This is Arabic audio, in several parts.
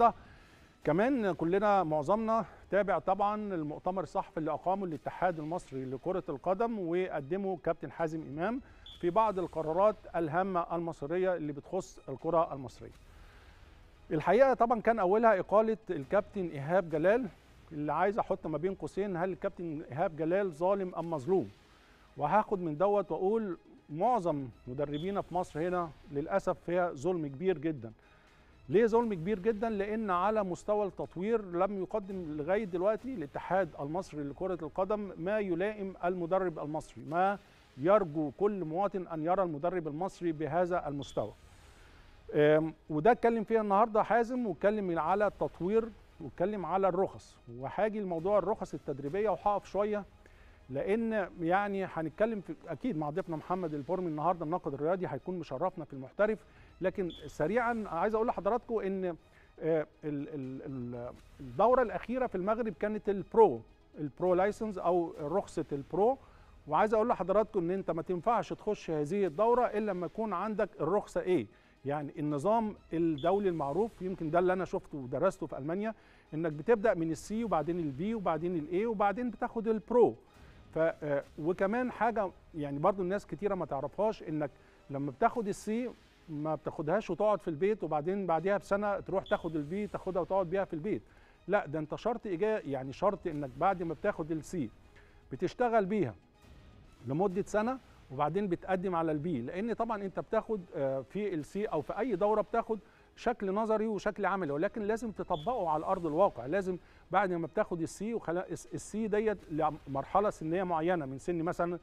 النهارده كمان كلنا معظمنا تابع طبعا المؤتمر الصحفي اللي اقامه الاتحاد المصري لكره القدم وقدمه كابتن حازم امام في بعض القرارات الهامه المصريه اللي بتخص الكره المصريه. الحقيقه طبعا كان اولها اقاله الكابتن ايهاب جلال اللي عايز احط ما بين قوسين هل الكابتن ايهاب جلال ظالم ام مظلوم؟ وهاخد من دوت واقول معظم مدربينا في مصر هنا للاسف فيها ظلم كبير جدا. ليه ظلم كبير جدا لان على مستوى التطوير لم يقدم لغايه دلوقتي الاتحاد المصري لكره القدم ما يلائم المدرب المصري ما يرجو كل مواطن ان يرى المدرب المصري بهذا المستوى وده اتكلم فيه النهارده حازم واتكلم على التطوير واتكلم على الرخص وهاجي لموضوع الرخص التدريبيه وهقف شويه لان يعني هنتكلم في اكيد مع ضيفنا محمد البرمي النهارده الناقد الرياضي هيكون مشرفنا في المحترف لكن سريعا عايز اقول لحضراتكم ان آه، الدوره الاخيره في المغرب كانت البرو البرو لايسنس او رخصه البرو وعايز اقول لحضراتكم ان انت ما تنفعش تخش هذه الدوره الا لما يكون عندك الرخصه ايه يعني النظام الدولي المعروف يمكن ده اللي انا شفته ودرسته في المانيا انك بتبدا من السي وبعدين البي وبعدين الاي وبعدين بتاخد البرو ف آه، وكمان حاجه يعني برضو الناس كتيره ما تعرفهاش انك لما بتاخد السي ما بتاخدهاش وتقعد في البيت وبعدين بعديها بسنه تروح تاخد البي تاخدها وتقعد بيها في البيت لا ده انت شرط يعني شرط انك بعد ما بتاخد السي بتشتغل بيها لمده سنه وبعدين بتقدم على البي لان طبعا انت بتاخد آه، في السي او في اي دوره بتاخد شكل نظري وشكل عملي ولكن لازم تطبقه على ارض الواقع لازم بعد ما بتاخد السي السي ديت لمرحله سنيه معينه من سن مثلا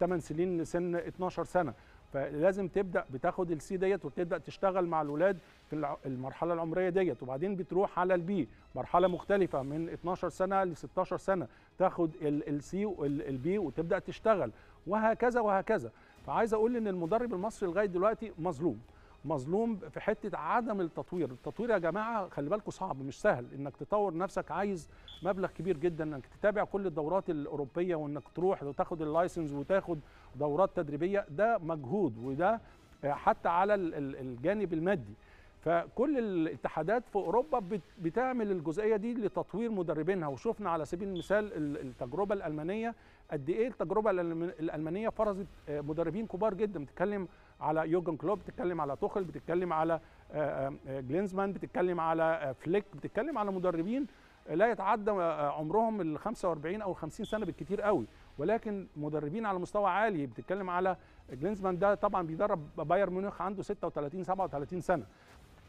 8 آه، سنين لسن 12 سنه فلازم تبدا بتاخد السي ديت وتبدا تشتغل مع الولاد في المرحله العمريه ديت وبعدين بتروح على البي مرحله مختلفه من 12 سنه ل 16 سنه تاخد السي والبي وتبدا تشتغل وهكذا وهكذا فعايز اقول ان المدرب المصري لغايه دلوقتي مظلوم مظلوم في حته عدم التطوير التطوير يا جماعه خلي بالكم صعب مش سهل انك تطور نفسك عايز مبلغ كبير جدا انك تتابع كل الدورات الاوروبيه وانك تروح وتاخد اللايسنس وتاخد دورات تدريبيه ده مجهود وده حتى على الجانب المادي فكل الاتحادات في اوروبا بتعمل الجزئيه دي لتطوير مدربينها وشفنا على سبيل المثال التجربه الالمانيه قد ايه التجربه الالمانيه فرزت آه، مدربين كبار جدا بتتكلم على يوجن كلوب بتتكلم على توخل بتتكلم على آه، آه، آه، جلينزمان بتتكلم على فليك بتتكلم على مدربين لا يتعدى عمرهم ال 45 او 50 سنه بالكثير قوي ولكن مدربين على مستوى عالي بتتكلم على جلينزمان ده طبعا بيدرب بايرن ميونخ عنده 36 37 سنه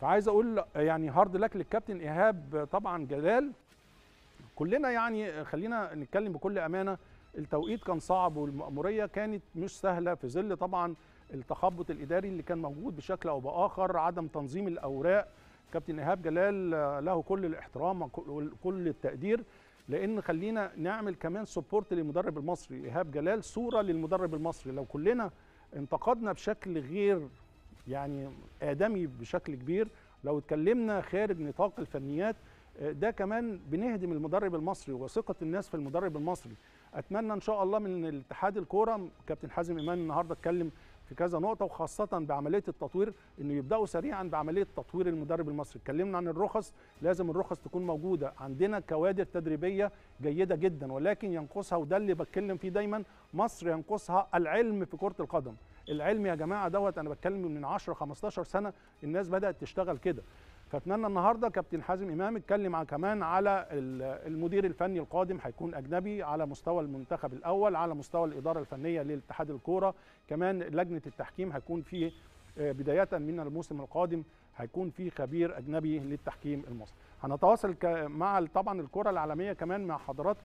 فعايز اقول يعني هارد لك للكابتن ايهاب طبعا جلال كلنا يعني خلينا نتكلم بكل امانه التوقيت كان صعب والمأمورية كانت مش سهلة في ظل طبعا التخبط الاداري اللي كان موجود بشكل او باخر عدم تنظيم الاوراق كابتن ايهاب جلال له كل الاحترام وكل التقدير لان خلينا نعمل كمان سبورت للمدرب المصري ايهاب جلال صوره للمدرب المصري لو كلنا انتقدنا بشكل غير يعني ادمي بشكل كبير لو اتكلمنا خارج نطاق الفنيات ده كمان بنهدم المدرب المصري وثقه الناس في المدرب المصري اتمنى ان شاء الله من الاتحاد الكوره كابتن حازم ايمان النهارده اتكلم في كذا نقطه وخاصه بعمليه التطوير انه يبداوا سريعا بعمليه تطوير المدرب المصري اتكلمنا عن الرخص لازم الرخص تكون موجوده عندنا كوادر تدريبيه جيده جدا ولكن ينقصها وده اللي بتكلم فيه دايما مصر ينقصها العلم في كره القدم العلم يا جماعه دوت انا بتكلم من 10 15 سنه الناس بدات تشتغل كده فاتمنى النهارده كابتن حازم امام اتكلم كمان على المدير الفني القادم هيكون اجنبي على مستوى المنتخب الاول على مستوى الاداره الفنيه لاتحاد الكوره كمان لجنه التحكيم هيكون فيه آه، بدايه من الموسم القادم هيكون في خبير اجنبي للتحكيم المصري هنتواصل مع طبعا الكره العالميه كمان مع حضراتكم